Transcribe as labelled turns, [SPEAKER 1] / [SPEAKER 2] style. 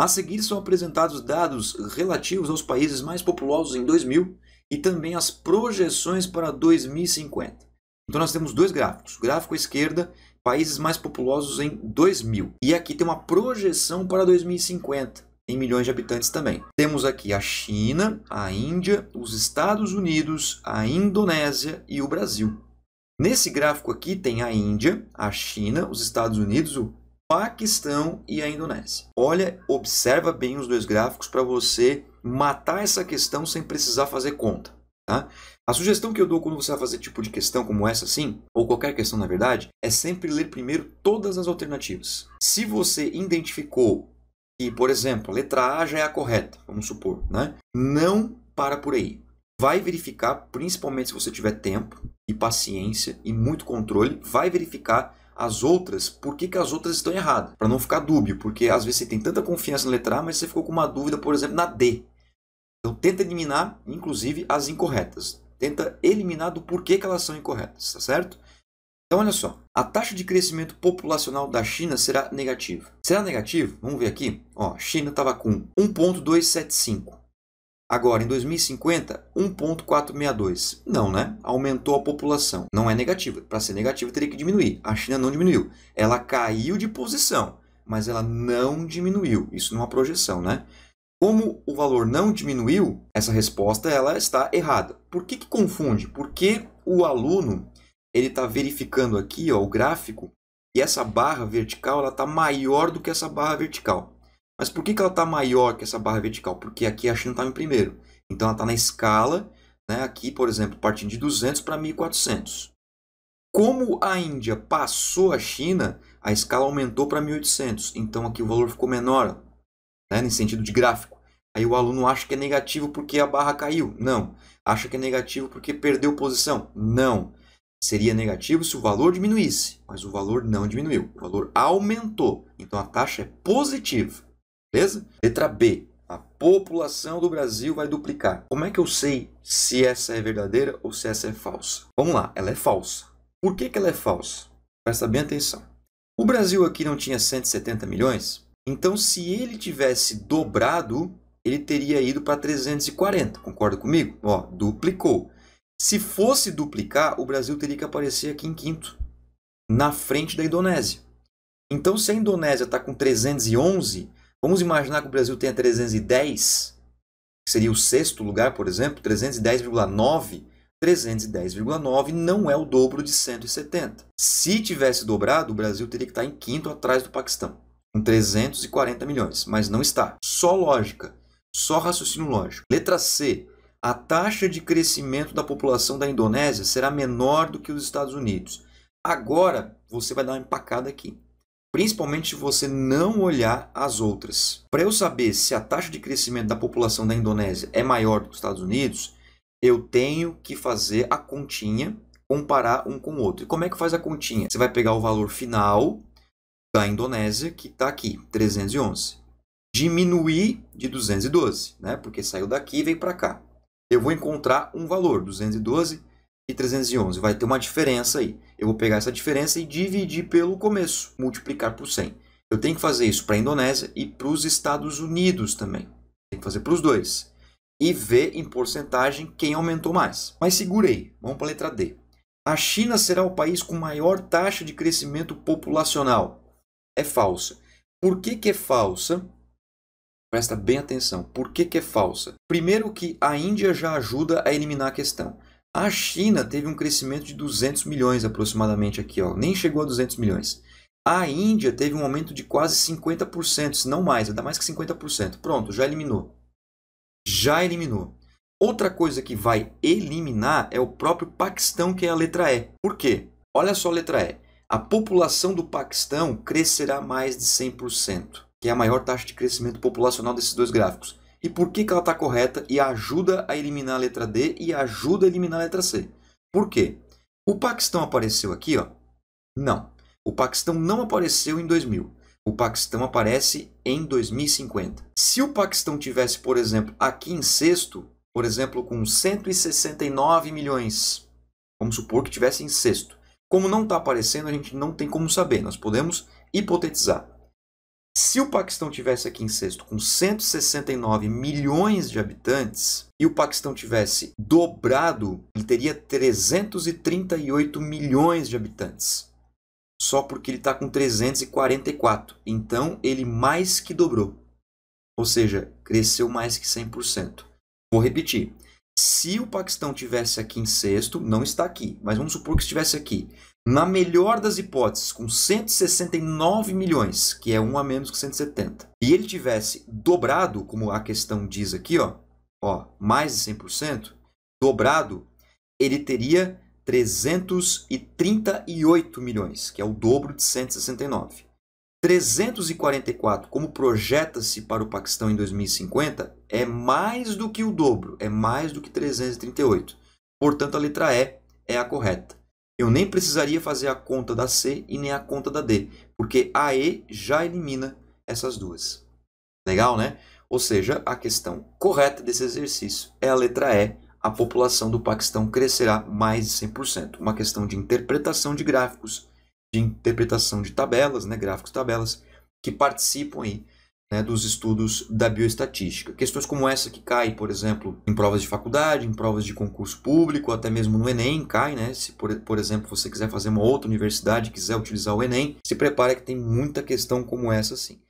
[SPEAKER 1] A seguir são apresentados dados relativos aos países mais populosos em 2000 e também as projeções para 2050. Então nós temos dois gráficos. O gráfico à esquerda, países mais populosos em 2000. E aqui tem uma projeção para 2050 em milhões de habitantes também. Temos aqui a China, a Índia, os Estados Unidos, a Indonésia e o Brasil. Nesse gráfico aqui tem a Índia, a China, os Estados Unidos, o Paquistão e a Indonésia. Olha, observa bem os dois gráficos para você matar essa questão sem precisar fazer conta. Tá? A sugestão que eu dou quando você vai fazer tipo de questão como essa, assim, ou qualquer questão na verdade, é sempre ler primeiro todas as alternativas. Se você identificou que, por exemplo, a letra A já é a correta, vamos supor, né? não para por aí. Vai verificar, principalmente se você tiver tempo e paciência e muito controle, vai verificar as outras, por que, que as outras estão erradas? Para não ficar dúbio, porque às vezes você tem tanta confiança na letra A, mas você ficou com uma dúvida, por exemplo, na D. Então tenta eliminar, inclusive, as incorretas. Tenta eliminar do porquê que elas são incorretas, tá certo? Então olha só, a taxa de crescimento populacional da China será negativa. Será negativo? Vamos ver aqui. Ó, China estava com 1.275. Agora, em 2050, 1,462. Não, né? Aumentou a população. Não é negativa. Para ser negativa, teria que diminuir. A China não diminuiu. Ela caiu de posição, mas ela não diminuiu. Isso numa projeção, né? Como o valor não diminuiu, essa resposta ela está errada. Por que, que confunde? Porque o aluno ele está verificando aqui ó, o gráfico e essa barra vertical ela está maior do que essa barra vertical. Mas por que, que ela está maior que essa barra vertical? Porque aqui a China está em primeiro. Então ela está na escala, né? aqui, por exemplo, partindo de 200 para 1400. Como a Índia passou a China, a escala aumentou para 1800. Então aqui o valor ficou menor, né? nesse sentido de gráfico. Aí o aluno acha que é negativo porque a barra caiu. Não. Acha que é negativo porque perdeu posição. Não. Seria negativo se o valor diminuísse, mas o valor não diminuiu. O valor aumentou. Então a taxa é positiva. Beleza? Letra B. A população do Brasil vai duplicar. Como é que eu sei se essa é verdadeira ou se essa é falsa? Vamos lá, ela é falsa. Por que, que ela é falsa? Presta bem atenção. O Brasil aqui não tinha 170 milhões? Então, se ele tivesse dobrado, ele teria ido para 340. Concorda comigo? Ó, duplicou. Se fosse duplicar, o Brasil teria que aparecer aqui em quinto, na frente da Indonésia. Então, se a Indonésia está com 311, Vamos imaginar que o Brasil tenha 310, que seria o sexto lugar, por exemplo, 310,9. 310,9 não é o dobro de 170. Se tivesse dobrado, o Brasil teria que estar em quinto atrás do Paquistão, com 340 milhões, mas não está. Só lógica, só raciocínio lógico. Letra C. A taxa de crescimento da população da Indonésia será menor do que os Estados Unidos. Agora, você vai dar uma empacada aqui principalmente se você não olhar as outras. Para eu saber se a taxa de crescimento da população da Indonésia é maior do que os Estados Unidos, eu tenho que fazer a continha, comparar um com o outro. E como é que faz a continha? Você vai pegar o valor final da Indonésia, que está aqui, 311. Diminuir de 212, né? porque saiu daqui e veio para cá. Eu vou encontrar um valor, 212 e 311. Vai ter uma diferença aí. Eu vou pegar essa diferença e dividir pelo começo, multiplicar por 100. Eu tenho que fazer isso para a Indonésia e para os Estados Unidos também. Tem que fazer para os dois. E ver em porcentagem quem aumentou mais. Mas segurei. Vamos para a letra D. A China será o país com maior taxa de crescimento populacional. É falsa. Por que, que é falsa? Presta bem atenção. Por que, que é falsa? Primeiro que a Índia já ajuda a eliminar a questão. A China teve um crescimento de 200 milhões aproximadamente aqui, ó. nem chegou a 200 milhões. A Índia teve um aumento de quase 50%, se não mais, ainda mais que 50%. Pronto, já eliminou. Já eliminou. Outra coisa que vai eliminar é o próprio Paquistão, que é a letra E. Por quê? Olha só a letra E. A população do Paquistão crescerá mais de 100%, que é a maior taxa de crescimento populacional desses dois gráficos e por que, que ela está correta e ajuda a eliminar a letra D e ajuda a eliminar a letra C. Por quê? O Paquistão apareceu aqui? ó? Não. O Paquistão não apareceu em 2000. O Paquistão aparece em 2050. Se o Paquistão tivesse, por exemplo, aqui em sexto, por exemplo, com 169 milhões, vamos supor que tivesse em sexto. Como não está aparecendo, a gente não tem como saber. Nós podemos hipotetizar. Se o Paquistão tivesse aqui em sexto com 169 milhões de habitantes e o Paquistão tivesse dobrado, ele teria 338 milhões de habitantes. Só porque ele está com 344. Então ele mais que dobrou. Ou seja, cresceu mais que 100%. Vou repetir. Se o Paquistão tivesse aqui em sexto, não está aqui, mas vamos supor que estivesse aqui, na melhor das hipóteses, com 169 milhões, que é um a menos que 170, e ele tivesse dobrado, como a questão diz aqui, ó, ó, mais de 100%, dobrado, ele teria 338 milhões, que é o dobro de 169. 344, como projeta-se para o Paquistão em 2050, é mais do que o dobro, é mais do que 338. Portanto, a letra E é a correta. Eu nem precisaria fazer a conta da C e nem a conta da D, porque a E já elimina essas duas. Legal, né? Ou seja, a questão correta desse exercício é a letra E. A população do Paquistão crescerá mais de 100%. Uma questão de interpretação de gráficos, de interpretação de tabelas, né? gráficos tabelas, que participam aí né, dos estudos da bioestatística. Questões como essa que cai, por exemplo, em provas de faculdade, em provas de concurso público, até mesmo no Enem cai, né? Se, por, por exemplo, você quiser fazer uma outra universidade, quiser utilizar o Enem, se prepare que tem muita questão como essa sim.